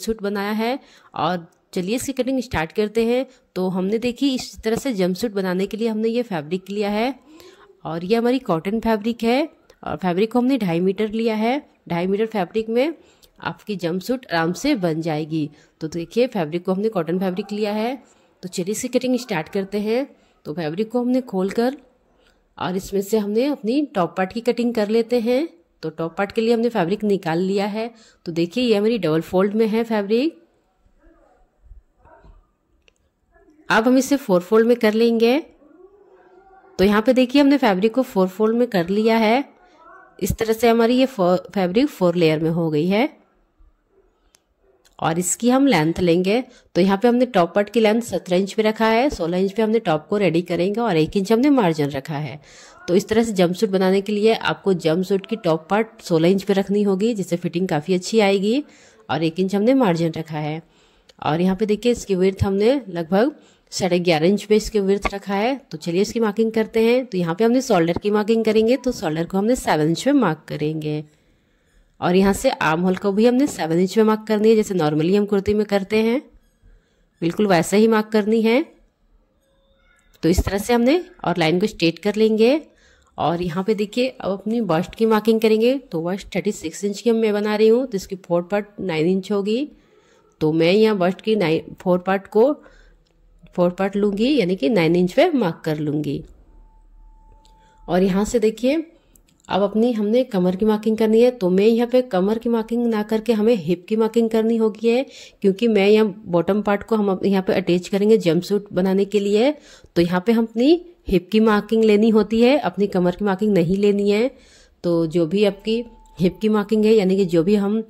jumpsuit बनाया है और चलिए इसकी कटिंग स्टार्ट करते हैं तो हमने देखी इस तरह से जम्पसूट बनाने के लिए हमने ये फैब्रिक लिया है और ये हमारी कॉटन फैब्रिक है और फैब्रिक को हमने ढाई मीटर लिया है ढाई मीटर फैब्रिक में आपकी जम्पसूट आराम से बन जाएगी तो देखिए फैब्रिक को हमने कॉटन फैब्रिक लिया है तो चलिए इसकी कटिंग स्टार्ट करते हैं तो फैब्रिक को हमने खोल कर और इसमें से हमने अपनी टॉप पार्ट की कटिंग कर लेते हैं तो टॉप पार्ट के लिए हमने फैब्रिक निकाल लिया है तो देखिए ये मेरी डबल फोल्ड में है फैब्रिक अब हम इसे फोर फोल्ड में कर लेंगे तो यहाँ पे देखिए हमने फैब्रिक को फोर फोल्ड में कर लिया है इस तरह से हमारी ये फैब्रिक फोर लेयर में हो गई है और इसकी हम लेंथ लेंगे तो यहाँ पे हमने टॉप पार्ट की लेंथ सत्रह इंच पे रखा है सोलह इंच पे हमने टॉप को रेडी करेंगे और एक इंच हमने मार्जिन रखा है तो इस तरह से जंप सूट बनाने के लिए आपको जंप सूट की टॉप पार्ट 16 इंच पे रखनी होगी जिससे फिटिंग काफ़ी अच्छी आएगी और एक इंच हमने मार्जिन रखा है और यहाँ पे देखिए इसकी विर्थ हमने लगभग साढ़े ग्यारह इंच पे इसके विर्थ रखा है तो चलिए इसकी मार्किंग करते हैं तो यहाँ पे हमने शोल्डर की मार्किंग करेंगे तो शोल्डर को हमने सेवन इंच में मार्क करेंगे और यहाँ से आर्म होल को भी हमने सेवन इंच में मार्क करनी है जैसे नॉर्मली हम कुर्ती में करते हैं बिल्कुल वैसा ही मार्क करनी है तो इस तरह से हमने और लाइन को स्ट्रेट कर लेंगे और यहाँ पे देखिए अब अपनी बस्ट की मार्किंग करेंगे तो बस्ट थर्टी सिक्स इंच की मैं बना रही हूँ तो इसकी फोर पार्ट नाइन इंच होगी तो मैं यहाँ बस्ट की नाइन फोर पार्ट को फोर पार्ट लूँगी यानी कि नाइन इंच पे मार्क कर लूँगी और यहाँ से देखिए अब अपनी हमने कमर की मार्किंग करनी है तो मैं यहाँ पे कमर की मार्किंग ना करके हमें हिप की मार्किंग करनी होगी है क्योंकि मैं यहाँ बॉटम पार्ट को हम यहाँ पे अटैच करेंगे जंप सूट बनाने के लिए तो यहाँ पे हम अपनी हिप की मार्किंग लेनी होती है अपनी कमर की मार्किंग नहीं लेनी है तो जो भी आपकी हिप की मार्किंग है यानी कि जो भी हम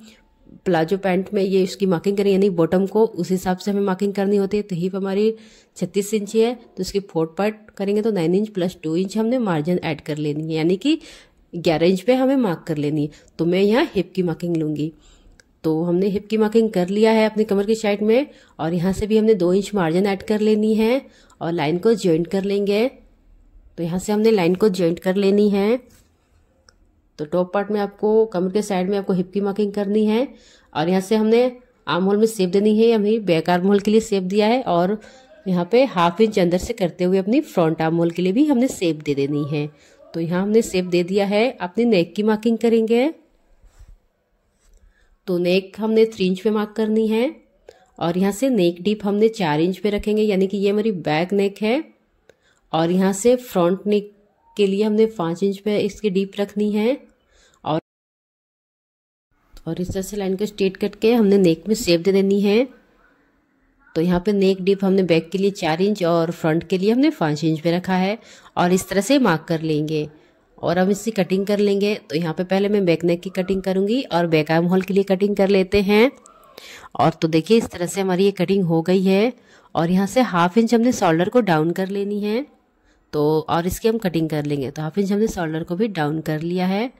प्लाजो पैंट में ये उसकी मार्किंग करें यानी बॉटम को उस हिसाब से हमें मार्किंग करनी होती है तो हिप हमारी छत्तीस इंच है तो उसकी फोर्थ पार्ट करेंगे तो nine inch plus two inch हमने मार्जिन ऐड कर लेनी है यानी कि ग्यारह इंच पे हमें मार्क कर लेनी है तो मैं यहाँ हिप की मार्किंग लूँगी तो हमने हिप की मार्किंग कर लिया है अपनी कमर की साइड में और यहाँ से भी हमने दो इंच मार्जिन ऐड कर लेनी है और लाइन को ज्वाइंट कर लेंगे तो यहाँ से हमने लाइन को ज्वाइंट कर लेनी है तो टॉप पार्ट में आपको कमर के साइड में आपको हिप की मार्किंग करनी है और यहाँ से हमने आर्म होल में सेप देनी है हमें बैक आर्म होल के लिए सेप दिया है और यहाँ पे हाफ इंच अंदर से करते हुए अपनी फ्रंट आर्म होल के लिए भी हमने सेप दे देनी है तो यहाँ हमने सेप दे दिया है अपनी नेक की मार्किंग करेंगे तो नेक हमने थ्री इंच पे मार्क करनी है और यहाँ से नेक डीप हमने चार इंच पे रखेंगे यानी कि ये हमारी बैक नेक है और यहाँ से फ्रंट नेक के लिए हमने पाँच इंच पे इसकी डीप रखनी है और और इस तरह से लाइन को स्ट्रेट करके हमने नेक में सेप दे देनी है तो यहाँ पे नेक डीप हमने बैक के लिए चार इंच और फ्रंट के लिए हमने पाँच इंच पे रखा है और इस तरह से मार्क कर लेंगे और हम इसकी कटिंग कर लेंगे तो यहाँ पे पहले मैं बैक नेक की कटिंग करूँगी और बैक आर्म होल के लिए कटिंग कर लेते हैं और तो देखिए इस तरह से हमारी ये कटिंग हो गई है और यहाँ से हाफ इंच हमने शोल्डर को डाउन कर लेनी है तो और इसकी हम कटिंग कर लेंगे तो हाफ इंच हमने शोल्डर को भी डाउन कर लिया है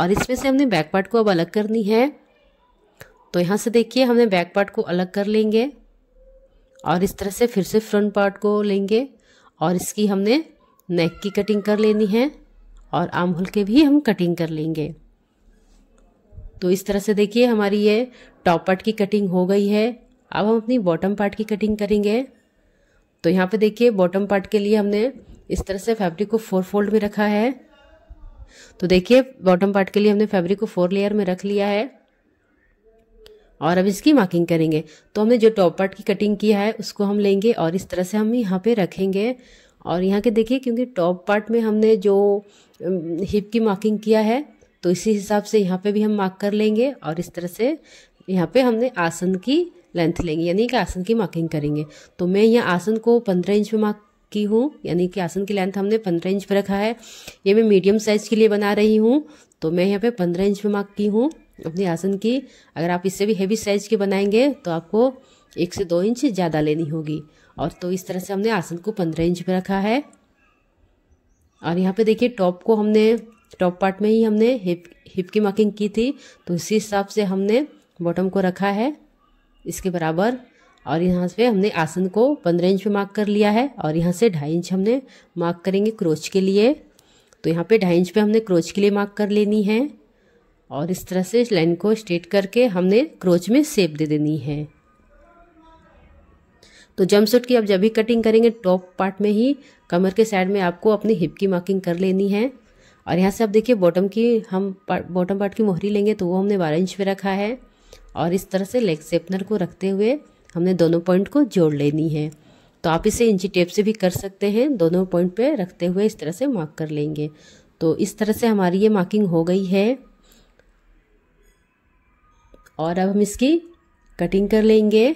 और इसमें से हमने बैक पार्ट को अब अलग करनी है तो यहाँ से देखिए हमने बैक पार्ट को अलग कर लेंगे और इस तरह से फिर से फ्रंट पार्ट को लेंगे और इसकी हमने नेक की कटिंग कर लेनी है और आम होल के भी हम कटिंग कर लेंगे तो इस तरह से देखिए हमारी ये टॉप पार्ट की कटिंग हो गई है अब हम अपनी बॉटम पार्ट की कटिंग करेंगे तो यहाँ पे देखिए बॉटम पार्ट के लिए हमने इस तरह से फैब्रिक को फोर फोल्ड में रखा है तो देखिए बॉटम पार्ट के लिए हमने फैब्रिक को फोर लेयर में रख लिया है और अब इसकी मार्किंग करेंगे तो हमने जो टॉप पार्ट की कटिंग किया है उसको हम लेंगे और इस तरह से हम यहाँ पे रखेंगे और यहाँ के देखिए क्योंकि टॉप पार्ट में हमने जो हिप की मार्किंग किया है तो इसी हिसाब से यहाँ पे भी हम मार्क कर लेंगे और इस तरह से यहाँ पे हमने आसन की लेंथ लेंगे यानी कि आसन की मार्किंग करेंगे तो मैं यहाँ आसन को पंद्रह इंच में मार्क की हूँ यानी कि आसन की लेंथ हमने पंद्रह इंच पर रखा है ये मैं मीडियम साइज के लिए बना रही हूँ तो मैं यहाँ पे पंद्रह इंच पे मार्क की हूँ अपने आसन की अगर आप इससे भी हैवी साइज के बनाएंगे तो आपको एक से दो इंच ज़्यादा लेनी होगी और तो इस तरह से हमने आसन को पंद्रह इंच पर रखा है और यहाँ पे देखिए टॉप को हमने टॉप पार्ट में ही हमने हिप हिप की मार्किंग की थी तो इसी हिसाब से हमने बॉटम को रखा है इसके बराबर और यहाँ से हमने आसन को पंद्रह इंच पे मार्क कर लिया है और यहाँ से ढाई इंच हमने मार्क करेंगे क्रोच के लिए तो यहाँ पे ढाई इंच पे हमने क्रोच के लिए मार्क कर लेनी है और इस तरह से लाइन को स्ट्रेट करके हमने क्रोच में सेप दे देनी है तो जम सूट की आप जब भी कटिंग करेंगे टॉप पार्ट में ही कमर के साइड में आपको अपनी हिप की मार्किंग कर लेनी है और यहाँ से आप देखिए बॉटम की हम बॉटम पार्ट की मोहरी लेंगे तो वो हमने बारह इंच पे रखा है और इस तरह से लेग सेपनर को रखते हुए हमने दोनों पॉइंट को जोड़ लेनी है तो आप इसे इंची टेप से भी कर सकते हैं दोनों पॉइंट पे रखते हुए इस तरह से मार्क कर लेंगे तो इस तरह से हमारी ये मार्किंग हो गई है और अब हम इसकी कटिंग कर लेंगे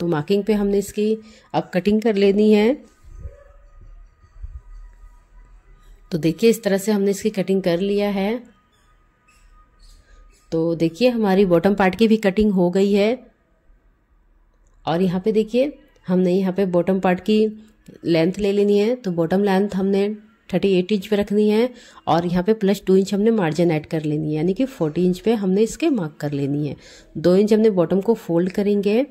तो मार्किंग पे हमने इसकी अब कटिंग कर लेनी है तो देखिए इस तरह से हमने इसकी कटिंग कर लिया है तो देखिए हमारी बॉटम पार्ट की भी कटिंग हो गई है और यहाँ पे देखिए हमने यहाँ पे बॉटम पार्ट की लेंथ ले लेनी है तो बॉटम लेंथ हमने थर्टी एट इंच पे रखनी है और यहाँ पे प्लस टू इंच हमने मार्जिन ऐड कर लेनी है यानी कि फोर्टी इंच पे हमने इसके मार्क कर लेनी है दो इंच हमने बॉटम को फोल्ड करेंगे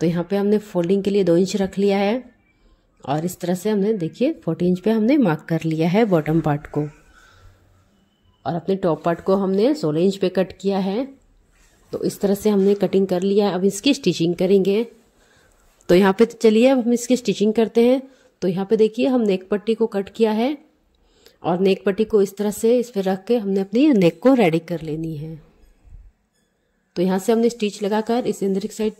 तो यहाँ पे हमने फोल्डिंग के लिए दो इंच रख लिया है और इस तरह से हमने देखिए फोर्टी इंच पे हमने मार्क कर लिया है बॉटम पार्ट को और अपने टॉप पार्ट को हमने सोलह इंच पे कट किया है तो इस तरह से हमने कटिंग कर लिया है अब इसकी स्टिचिंग करेंगे तो यहाँ पे चलिए अब हम इसकी स्टिचिंग करते हैं तो यहाँ पे देखिए हम नेक पट्टी को कट किया है और नेक पट्टी को इस तरह से इस पर रख के हमने अपनी नेक को रेडी कर लेनी है तो यहाँ से हमने स्टिच लगाकर इस अंदर की साइड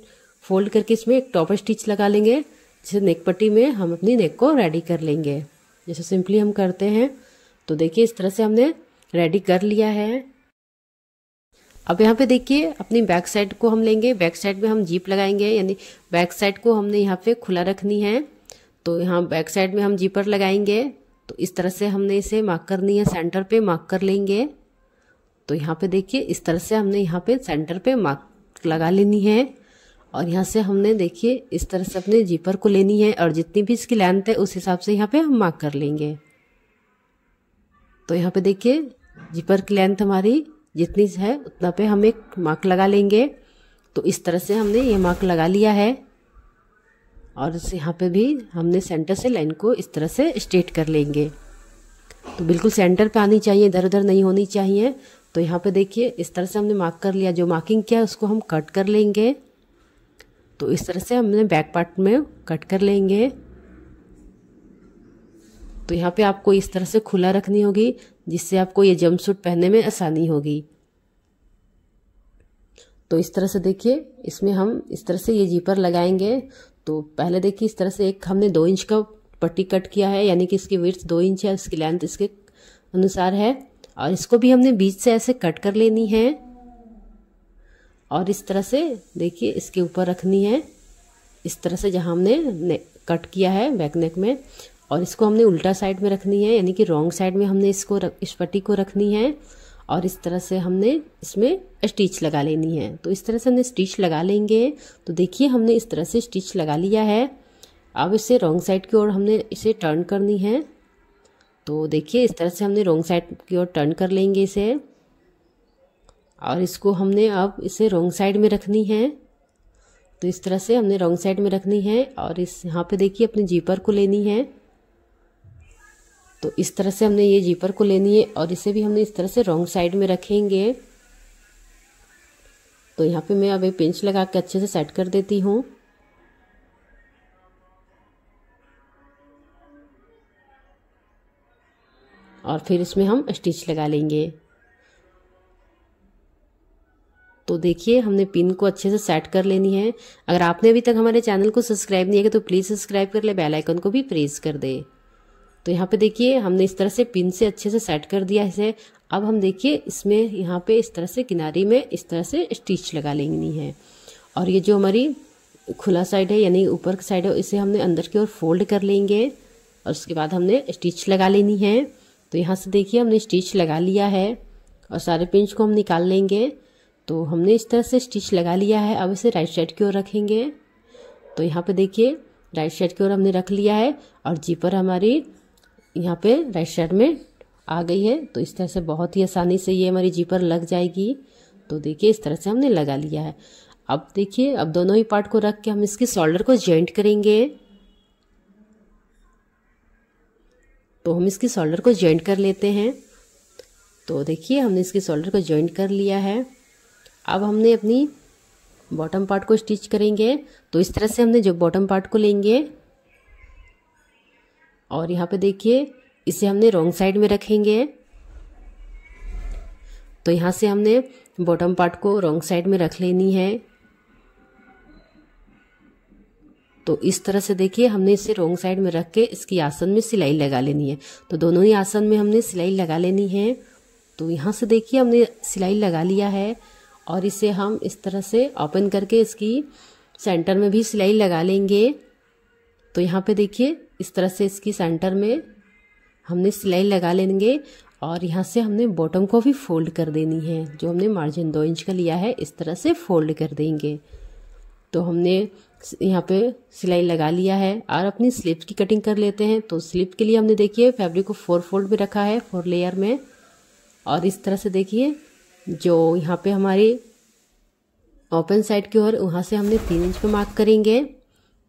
फोल्ड करके इसमें एक टॉपर स्टिच लगा लेंगे जिसे नेक पट्टी में हम अपनी नेक को रेडी कर लेंगे जैसे सिंपली हम करते हैं तो देखिए इस तरह से हमने रेडी कर लिया है अब यहाँ पे देखिए अपनी बैक साइड को हम लेंगे बैक साइड में हम जीप लगाएंगे यानी बैक साइड को हमने यहाँ पे खुला रखनी है तो यहाँ बैक साइड में हम जीपर लगाएंगे तो इस तरह से हमने इसे मार्क करनी है सेंटर पे मार्क कर लेंगे तो यहाँ पे देखिए इस तरह से हमने यहाँ पे सेंटर पे मार्क लगा लेनी है और यहाँ से हमने देखिए इस तरह से अपने जीपर को लेनी है और जितनी भी इसकी लेंथ है उस हिसाब से यहाँ पे हम मार्क कर लेंगे तो यहाँ पे देखिए जिपर की लेंथ हमारी जितनी है उतना पे हम एक मार्क लगा लेंगे तो इस तरह से हमने ये मार्क लगा लिया है और यहाँ पे भी हमने सेंटर से लाइन को इस तरह से स्ट्रेट कर लेंगे तो बिल्कुल सेंटर पे आनी चाहिए इधर उधर नहीं होनी चाहिए तो यहाँ पे देखिए इस तरह से हमने मार्क कर लिया जो मार्किंग किया उसको हम कट कर लेंगे तो इस तरह से हमने बैक पार्ट में कट कर लेंगे तो यहाँ पे आपको इस तरह से खुला रखनी होगी जिससे आपको ये जंप सूट पहनने में आसानी होगी तो इस तरह से देखिए इसमें हम इस तरह से ये जीपर लगाएंगे तो पहले देखिए इस तरह से एक हमने दो इंच का पट्टी कट किया है यानी कि इसकी विर्थ दो इंच है इसकी लेंथ इसके अनुसार है और इसको भी हमने बीच से ऐसे कट कर लेनी है और इस तरह से देखिए इसके ऊपर रखनी है इस तरह से जहाँ हमने कट किया है बैकनेक में और इसको हमने उल्टा साइड में रखनी है यानी कि रॉन्ग साइड में हमने इसको रख, इस पट्टी को रखनी है और इस तरह से हमने इसमें स्टिच लगा लेनी है तो इस तरह से हमने स्टिच लगा लेंगे तो देखिए हमने इस तरह से स्टिच लगा लिया है अब इसे रॉन्ग साइड की ओर हमने इसे टर्न करनी है तो देखिए इस तरह से हमने रॉन्ग साइड की ओर टर्न कर लेंगे इसे और इसको हमने अब इसे रॉन्ग साइड में रखनी है तो इस तरह से हमने रॉन्ग साइड में रखनी है और इस यहाँ पे देखिए अपने जीपर को लेनी है तो इस तरह से हमने ये जीपर को लेनी है और इसे भी हमने इस तरह से रॉन्ग साइड में रखेंगे तो यहाँ पे मैं अब एक पिंच लगा के अच्छे से सेट कर देती हूँ और फिर इसमें हम स्टिच लगा लेंगे तो देखिए हमने पिन को अच्छे से सेट कर लेनी है अगर आपने अभी तक हमारे चैनल को सब्सक्राइब नहीं किया तो प्लीज़ सब्सक्राइब कर ले बेल आइकन को भी प्रेस कर दे तो यहाँ पे देखिए हमने इस तरह से पिन से अच्छे से सेट कर दिया इसे अब हम देखिए इसमें यहाँ पे इस तरह से किनारे में इस तरह से स्टिच लगा लेनी है और ये जो हमारी खुला साइड है यानी ऊपर की साइड है इसे हमने अंदर की ओर फोल्ड कर लेंगे और उसके बाद हमने स्टिच लगा लेनी है तो यहाँ से देखिए हमने स्टिच लगा लिया है और सारे पिंच को हम निकाल लेंगे तो हमने इस तरह से स्टिच लगा लिया है अब इसे राइट साइड की ओर रखेंगे तो यहाँ पे देखिए राइट साइड की ओर हमने रख लिया है और जीपर हमारी यहाँ पे राइट साइड में आ गई है तो इस तरह से बहुत ही आसानी से ये हमारी जीपर लग जाएगी तो देखिए इस तरह से हमने लगा लिया है अब देखिए अब दोनों ही पार्ट को रख के हम इसके शोल्डर को जॉइंट करेंगे तो हम इसकी शोल्डर को ज्वाइंट कर लेते हैं तो देखिए हमने इसके शोल्डर को जॉइंट कर लिया है अब हमने अपनी बॉटम पार्ट को स्टिच करेंगे तो इस तरह से हमने जो बॉटम पार्ट को लेंगे और यहाँ पे देखिए इसे हमने रॉन्ग साइड में रखेंगे तो यहाँ से हमने बॉटम पार्ट को रॉन्ग साइड में रख लेनी है तो इस तरह से देखिए हमने इसे रॉन्ग साइड में रख के इसकी आसन में सिलाई लगा लेनी है तो दोनों ही आसन में हमने सिलाई लगा लेनी है तो यहाँ से देखिए हमने सिलाई लगा लिया है और इसे हम इस तरह से ओपन करके इसकी सेंटर में भी सिलाई लगा लेंगे तो यहाँ पे देखिए इस तरह से इसकी सेंटर में हमने सिलाई लगा लेंगे और यहाँ से हमने बॉटम को भी फोल्ड कर देनी है जो हमने मार्जिन दो इंच का लिया है इस तरह से फोल्ड कर देंगे तो हमने यहाँ पे सिलाई लगा लिया है और अपनी स्लिप की कटिंग कर लेते हैं तो स्लिप के लिए हमने देखिए फैब्रिक को फोर फोल्ड में रखा है फोर लेयर में और इस तरह से देखिए जो यहाँ पे हमारी ओपन साइड की ओर वहाँ से हमने तीन इंच पे मार्क करेंगे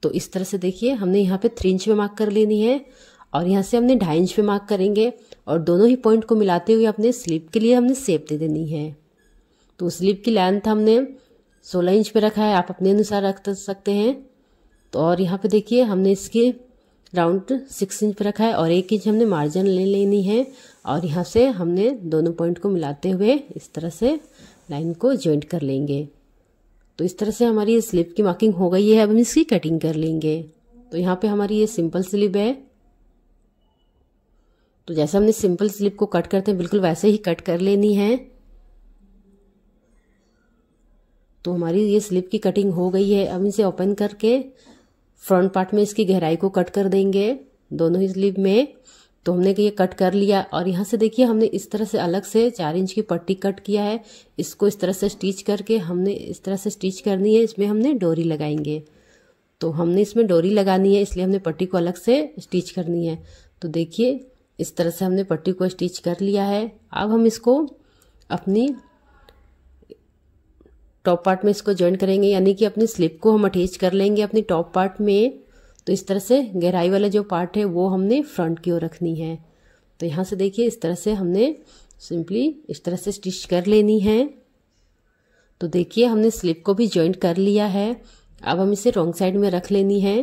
तो इस तरह से देखिए हमने यहाँ पे थ्री इंच में मार्क कर लेनी है और यहाँ से हमने ढाई इंच पे मार्क करेंगे और दोनों ही पॉइंट को मिलाते हुए अपने स्लीप के लिए हमने सेप दे देनी है तो स्लीप की लेंथ हमने सोलह इंच पे रखा है आप अपने अनुसार रख तो सकते हैं तो और यहाँ पे देखिए हमने इसके राउंड सिक्स इंच पे रखा है और एक इंच हमने मार्जिन ले लेनी है और यहाँ से हमने दोनों पॉइंट को मिलाते हुए इस तरह से लाइन को ज्वाइंट कर लेंगे तो इस तरह से हमारी ये स्लिप की मार्किंग हो गई है अब हम इसकी कटिंग कर लेंगे तो यहाँ पे हमारी ये सिंपल स्लिप है तो जैसे हमने सिंपल स्लिप को कट करते हैं बिल्कुल वैसे ही कट कर लेनी है तो हमारी ये स्लिप की कटिंग हो गई है अब इसे ओपन करके फ्रंट पार्ट में इसकी गहराई को कट कर देंगे दोनों ही स्लिप में तो हमने ये कट कर लिया और यहाँ से देखिए हमने इस तरह से अलग से चार इंच की पट्टी कट किया है इसको इस तरह से स्टिच करके हमने इस तरह से स्टिच करनी है इसमें हमने डोरी लगाएंगे तो हमने इसमें डोरी लगानी है इसलिए हमने पट्टी को अलग से स्टिच करनी है तो देखिए इस तरह से हमने पट्टी को स्टिच कर लिया है अब हम इसको अपनी टॉप पार्ट में इसको ज्वाइन करेंगे यानी कि अपनी स्लिप को हम अटैच कर लेंगे अपनी टॉप पार्ट में तो इस तरह से गहराई वाला जो पार्ट है वो हमने फ्रंट की ओर रखनी है तो यहाँ से देखिए इस तरह से हमने सिंपली इस तरह से स्टिच कर लेनी है तो देखिए हमने स्लिप को भी ज्वाइंट कर लिया है अब हम इसे रॉन्ग साइड में रख लेनी है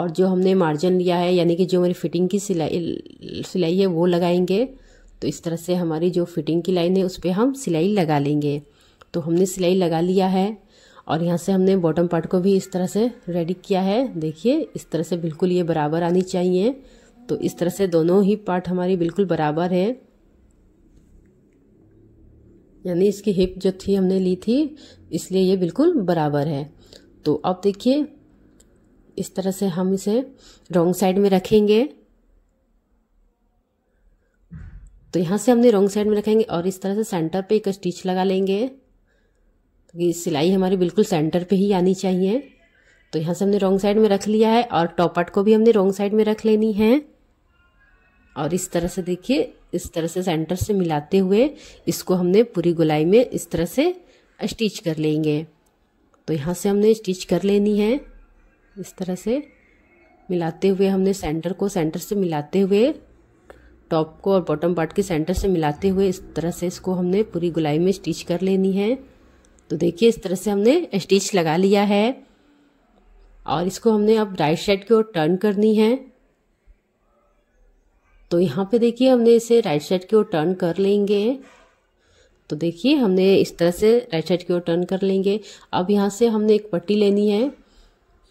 और जो हमने मार्जिन लिया है यानी कि जो हमारी फिटिंग की सिलाई सिलाई है वो लगाएंगे तो इस तरह से हमारी जो फिटिंग की लाइन है उस पर हम सिलाई लगा लेंगे तो हमने सिलाई लगा लिया है और यहाँ से हमने बॉटम पार्ट को भी इस तरह से रेडी किया है देखिए इस तरह से बिल्कुल ये बराबर आनी चाहिए तो इस तरह से दोनों ही पार्ट हमारी बिल्कुल बराबर है यानी इसकी हिप जो थी हमने ली थी इसलिए ये बिल्कुल बराबर है तो अब देखिए इस तरह से हम इसे रॉन्ग साइड में रखेंगे तो यहाँ से हमने रॉन्ग साइड में रखेंगे और इस तरह से सेंटर पे एक स्टिच लगा लेंगे तो ये सिलाई हमारी बिल्कुल सेंटर पे ही आनी चाहिए तो यहाँ से हमने रॉन्ग साइड में रख लिया है और टॉपट को भी हमने रॉन्ग साइड में रख लेनी है और इस तरह से देखिए इस तरह से सेंटर से मिलाते हुए इसको हमने पूरी गोलाई में इस तरह से स्टिच कर लेंगे तो यहाँ से हमने स्टिच कर लेनी है इस तरह से मिलाते हुए हमने सेंटर को सेंटर से मिलाते हुए टॉप को और बॉटम पार्ट के सेंटर से मिलाते हुए इस तरह से इसको हमने पूरी गुलाई में स्टिच कर लेनी है तो देखिए इस तरह से हमने स्टिच लगा लिया है और इसको हमने अब राइट साइड की ओर टर्न करनी है तो यहाँ पे देखिए हमने इसे राइट साइड की ओर टर्न कर लेंगे तो देखिए हमने इस तरह से राइट साइड की ओर टर्न कर लेंगे अब यहाँ से हमने एक पट्टी लेनी है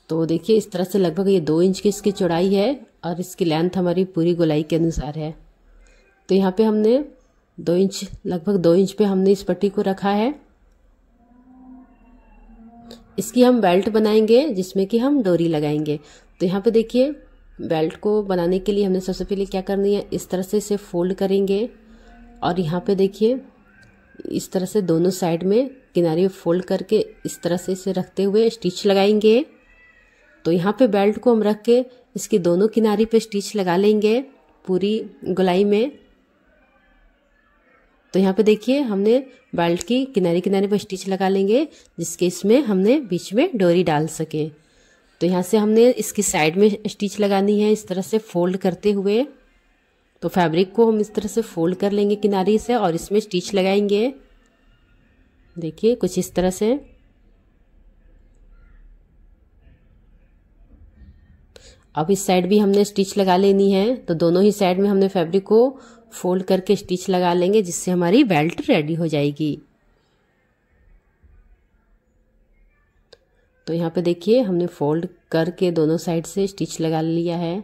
तो देखिए इस तरह से लगभग ये दो इंच की इसकी चौड़ाई है और इसकी लेंथ हमारी पूरी गोलाई के अनुसार है तो यहाँ पे हमने दो इंच लगभग दो इंच पे हमने इस पट्टी को रखा है इसकी हम बेल्ट बनाएंगे जिसमें कि हम डोरी लगाएंगे तो यहाँ पे देखिए बेल्ट को बनाने के लिए हमने सबसे पहले क्या करनी है इस तरह से इसे फोल्ड करेंगे और यहाँ पे देखिए इस तरह से दोनों साइड में किनारे फोल्ड करके इस तरह से इसे रखते हुए स्टिच लगाएंगे तो यहाँ पे बेल्ट को हम रख के इसके दोनों किनारे पे स्टिच लगा लेंगे पूरी गोलाई में तो यहाँ पे देखिए हमने बेल्ट की किनारे किनारे पर स्टिच लगा लेंगे जिसके इसमें हमने बीच में डोरी डाल सके तो यहाँ से हमने इसकी साइड में स्टिच लगानी है इस तरह से फोल्ड करते हुए तो फैब्रिक को हम इस तरह से फोल्ड कर लेंगे किनारे से और इसमें स्टिच लगाएंगे देखिए कुछ इस तरह से अब इस साइड भी हमने स्टिच लगा लेनी है तो दोनों ही साइड में हमने फैब्रिक को फोल्ड करके स्टिच लगा लेंगे जिससे हमारी बेल्ट रेडी हो जाएगी तो यहाँ पे देखिए हमने फोल्ड करके दोनों साइड से स्टिच लगा लिया है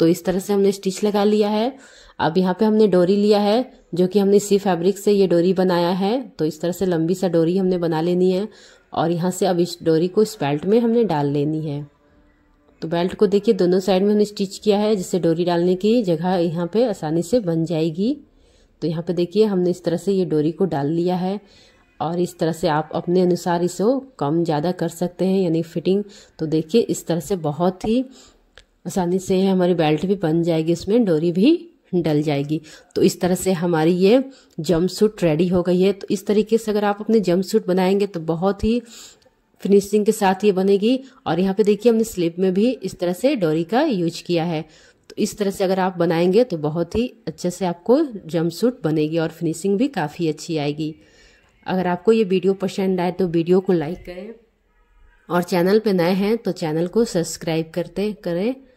तो इस तरह से हमने स्टिच लगा लिया है अब यहाँ पे हमने डोरी लिया है जो कि हमने इसी फैब्रिक से ये डोरी बनाया है तो इस तरह से लंबी सा डोरी हमने बना लेनी है और यहाँ से अब इस डोरी को इस बेल्ट में हमने डाल लेनी है तो बेल्ट को देखिए दोनों साइड में हमने स्टिच किया है जिससे डोरी डालने की जगह यहाँ पे आसानी से बन जाएगी तो यहाँ पे देखिए हमने इस तरह से ये डोरी को डाल लिया है और इस तरह से आप अपने अनुसार इसको कम ज़्यादा कर सकते हैं यानी फिटिंग तो देखिए इस तरह से बहुत ही आसानी से हमारी बेल्ट भी बन जाएगी उसमें डोरी भी डल जाएगी तो इस तरह से हमारी ये जम सूट रेडी हो गई है तो इस तरीके से अगर आप अपने जम्प सूट बनाएंगे तो बहुत ही फिनिशिंग के साथ ये बनेगी और यहाँ पे देखिए हमने स्लीप में भी इस तरह से डोरी का यूज किया है तो इस तरह से अगर आप बनाएंगे तो बहुत ही अच्छे से आपको जम्प सूट बनेगी और फिनिशिंग भी काफ़ी अच्छी आएगी अगर आपको ये वीडियो पसंद आए तो वीडियो को लाइक करें और चैनल पे नए हैं तो चैनल को सब्सक्राइब करते करें